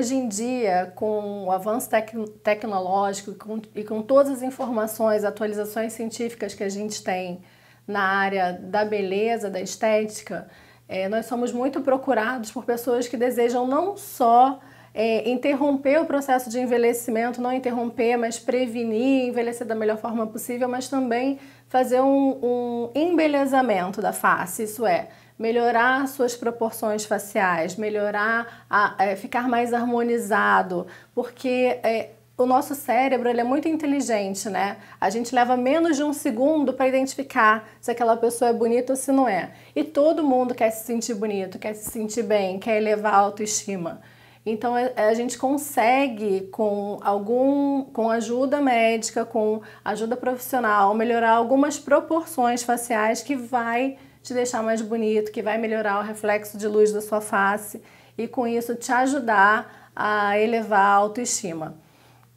hoje em dia, com o avanço tec tecnológico com, e com todas as informações, atualizações científicas que a gente tem na área da beleza, da estética, é, nós somos muito procurados por pessoas que desejam não só é, interromper o processo de envelhecimento, não interromper, mas prevenir, envelhecer da melhor forma possível, mas também fazer um, um embelezamento da face, isso é, melhorar suas proporções faciais, melhorar, a, é, ficar mais harmonizado, porque é, o nosso cérebro ele é muito inteligente, né? A gente leva menos de um segundo para identificar se aquela pessoa é bonita ou se não é. E todo mundo quer se sentir bonito, quer se sentir bem, quer elevar a autoestima. Então é, é, a gente consegue com algum com ajuda médica, com ajuda profissional, melhorar algumas proporções faciais que vai te deixar mais bonito, que vai melhorar o reflexo de luz da sua face e com isso te ajudar a elevar a autoestima.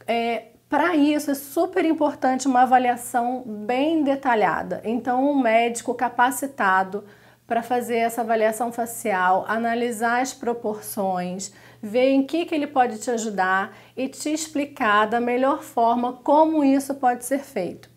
É, para isso é super importante uma avaliação bem detalhada. Então, um médico capacitado para fazer essa avaliação facial, analisar as proporções, ver em que, que ele pode te ajudar e te explicar da melhor forma como isso pode ser feito.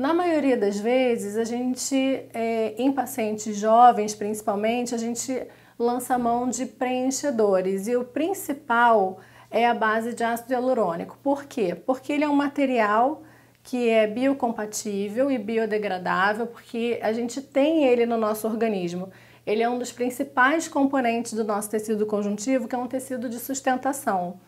Na maioria das vezes, a gente, é, em pacientes jovens principalmente, a gente lança mão de preenchedores e o principal é a base de ácido hialurônico. Por quê? Porque ele é um material que é biocompatível e biodegradável, porque a gente tem ele no nosso organismo. Ele é um dos principais componentes do nosso tecido conjuntivo, que é um tecido de sustentação.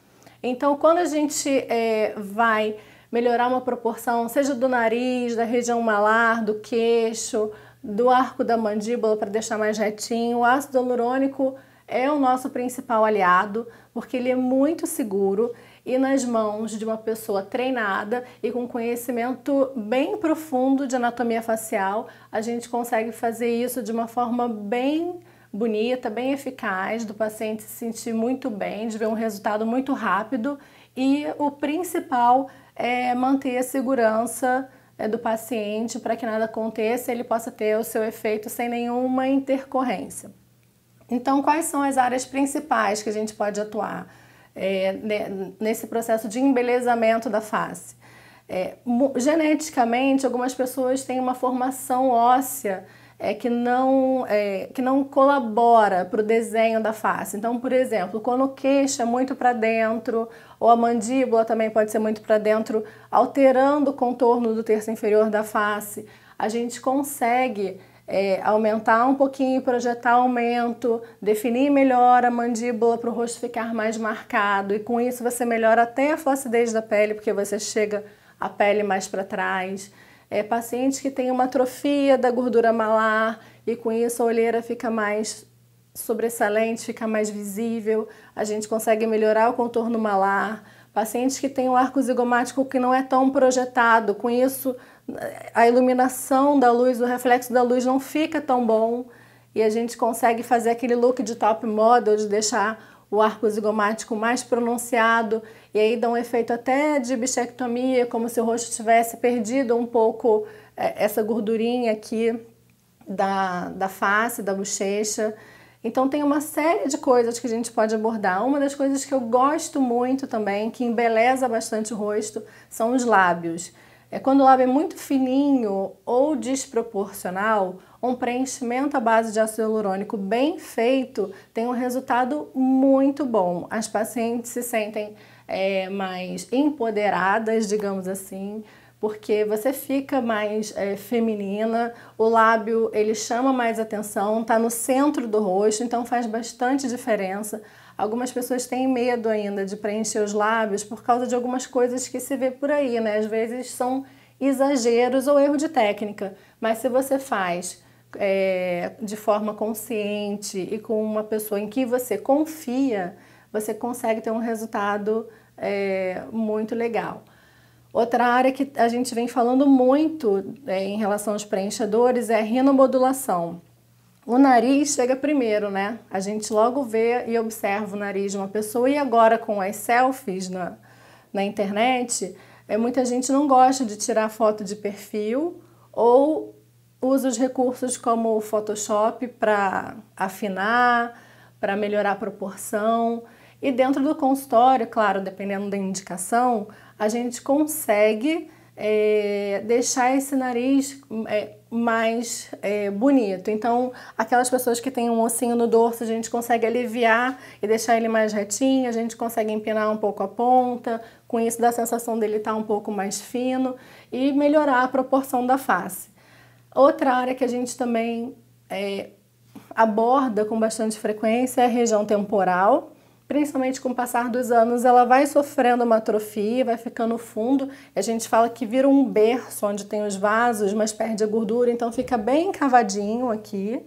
Então, quando a gente é, vai melhorar uma proporção, seja do nariz, da região malar, do queixo, do arco da mandíbula para deixar mais retinho. O ácido hialurônico é o nosso principal aliado, porque ele é muito seguro e nas mãos de uma pessoa treinada e com conhecimento bem profundo de anatomia facial, a gente consegue fazer isso de uma forma bem bonita, bem eficaz, do paciente se sentir muito bem, de ver um resultado muito rápido e o principal é, manter a segurança é, do paciente para que nada aconteça ele possa ter o seu efeito sem nenhuma intercorrência. Então, quais são as áreas principais que a gente pode atuar é, nesse processo de embelezamento da face? É, geneticamente, algumas pessoas têm uma formação óssea é, que, não, é, que não colabora para o desenho da face. Então, por exemplo, quando o queixo é muito para dentro, ou a mandíbula também pode ser muito para dentro, alterando o contorno do terço inferior da face, a gente consegue é, aumentar um pouquinho, projetar aumento, definir melhor a mandíbula para o rosto ficar mais marcado, e com isso você melhora até a flacidez da pele, porque você chega a pele mais para trás é, pacientes que têm uma atrofia da gordura malar e com isso a olheira fica mais sobressalente, fica mais visível, a gente consegue melhorar o contorno malar. Pacientes que têm um arco zigomático que não é tão projetado, com isso a iluminação da luz, o reflexo da luz não fica tão bom e a gente consegue fazer aquele look de top model, de deixar o arco zigomático mais pronunciado e aí dá um efeito até de bichectomia, como se o rosto tivesse perdido um pouco é, essa gordurinha aqui da, da face, da bochecha. Então tem uma série de coisas que a gente pode abordar. Uma das coisas que eu gosto muito também, que embeleza bastante o rosto, são os lábios. É quando o lábio é muito fininho ou desproporcional, um preenchimento à base de ácido hialurônico bem feito tem um resultado muito bom. As pacientes se sentem é, mais empoderadas, digamos assim, porque você fica mais é, feminina, o lábio ele chama mais atenção, está no centro do rosto, então faz bastante diferença. Algumas pessoas têm medo ainda de preencher os lábios por causa de algumas coisas que se vê por aí, né? Às vezes são exageros ou erro de técnica, mas se você faz é, de forma consciente e com uma pessoa em que você confia, você consegue ter um resultado é, muito legal. Outra área que a gente vem falando muito é, em relação aos preenchedores é a rinomodulação. O nariz chega primeiro, né? A gente logo vê e observa o nariz de uma pessoa e agora com as selfies na, na internet, é, muita gente não gosta de tirar foto de perfil ou usa os recursos como o Photoshop para afinar, para melhorar a proporção. E dentro do consultório, claro, dependendo da indicação, a gente consegue é, deixar esse nariz é, mais é, bonito. Então, aquelas pessoas que têm um ossinho no dorso, a gente consegue aliviar e deixar ele mais retinho, a gente consegue empinar um pouco a ponta, com isso dá a sensação dele estar tá um pouco mais fino e melhorar a proporção da face. Outra área que a gente também é, aborda com bastante frequência é a região temporal, principalmente com o passar dos anos, ela vai sofrendo uma atrofia, vai ficando fundo. A gente fala que vira um berço onde tem os vasos, mas perde a gordura, então fica bem encavadinho aqui.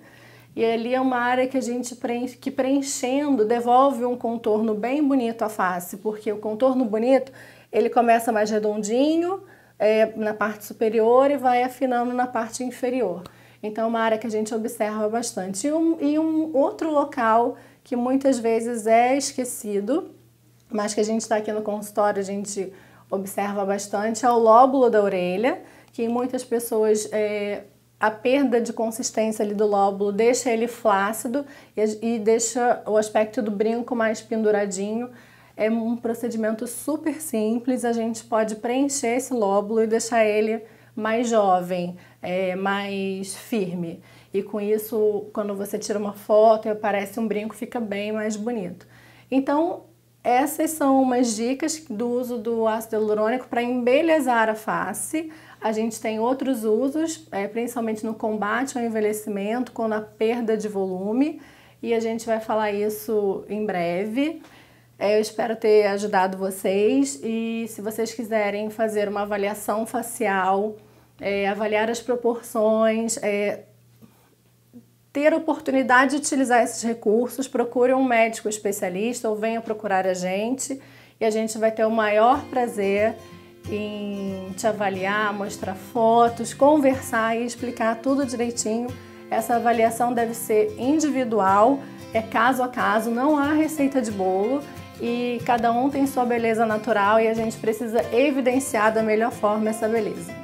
E ali é uma área que a gente preenche, que preenchendo devolve um contorno bem bonito à face, porque o contorno bonito ele começa mais redondinho é, na parte superior e vai afinando na parte inferior. Então é uma área que a gente observa bastante. e um, e um outro local que muitas vezes é esquecido, mas que a gente está aqui no consultório, a gente observa bastante, é o lóbulo da orelha, que em muitas pessoas é, a perda de consistência ali do lóbulo deixa ele flácido e, e deixa o aspecto do brinco mais penduradinho. É um procedimento super simples, a gente pode preencher esse lóbulo e deixar ele mais jovem, é, mais firme. E com isso, quando você tira uma foto e aparece um brinco, fica bem mais bonito. Então, essas são umas dicas do uso do ácido hialurônico para embelezar a face. A gente tem outros usos, é, principalmente no combate ao envelhecimento, quando a perda de volume, e a gente vai falar isso em breve. É, eu espero ter ajudado vocês e se vocês quiserem fazer uma avaliação facial, é, avaliar as proporções, é, ter a oportunidade de utilizar esses recursos, procure um médico especialista ou venha procurar a gente e a gente vai ter o maior prazer em te avaliar, mostrar fotos, conversar e explicar tudo direitinho. Essa avaliação deve ser individual, é caso a caso, não há receita de bolo e cada um tem sua beleza natural e a gente precisa evidenciar da melhor forma essa beleza.